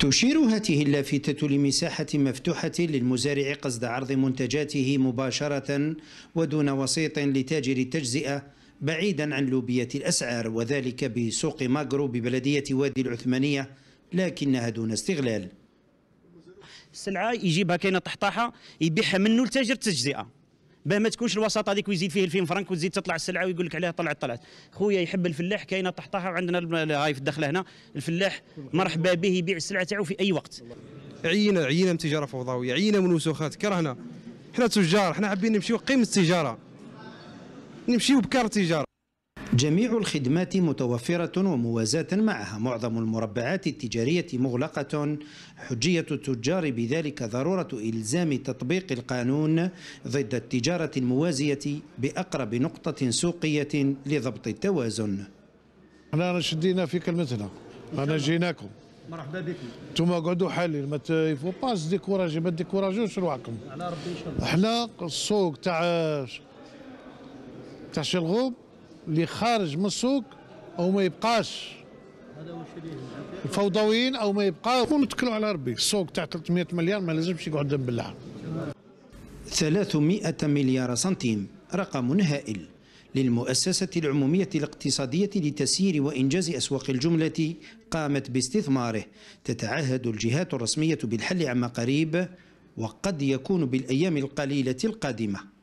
تشير هذه اللافتة لمساحة مفتوحة للمزارع قصد عرض منتجاته مباشرة ودون وسيط لتاجر التجزئة بعيدا عن لوبية الأسعار وذلك بسوق ماغرو ببلدية وادي العثمانية لكنها دون استغلال السلعة يجيبها كاينة طحطاحة يبيعها منه لتاجر التجزئة باه ما تكونش الوساطه هذيك ويزيد فيه 2000 فرانك وتزيد تطلع السلعه ويقول لك عليها طلعت طلعت خويا يحب الفلاح كاينه طحطها وعندنا هاي في الدخله هنا الفلاح مرحبا به يبيع السلعه تاعو في اي وقت عينا عينا من تجاره فوضويه عينا من وسوخات كرهنا حنا تجار حنا حابين نمشيو قيمه التجاره نمشيو بكار التجاره جميع الخدمات متوفرة وموازاة معها معظم المربعات التجارية مغلقة حجية التجار بذلك ضرورة إلزام تطبيق القانون ضد التجارة الموازية بأقرب نقطة سوقية لضبط التوازن أنا شدينا في كلمتنا انا جيناكم مرحبا بكم انتم اقعدوا حالي ما يفو باس ديكوراجي ما ديكوراجيوش روحكم على ربي ان شاء الله احنا السوق تاع تاع الغوب اللي خارج من السوق او ما يبقاش الفوضويين او ما يبقاو تكلوا على ربي السوق تاع 300 مليار ما لازمش يقعد بالله 300 مليار سنتيم رقم هائل للمؤسسة العمومية الاقتصادية لتسيير وإنجاز أسواق الجملة قامت باستثماره تتعهد الجهات الرسمية بالحل عما قريب وقد يكون بالأيام القليلة القادمة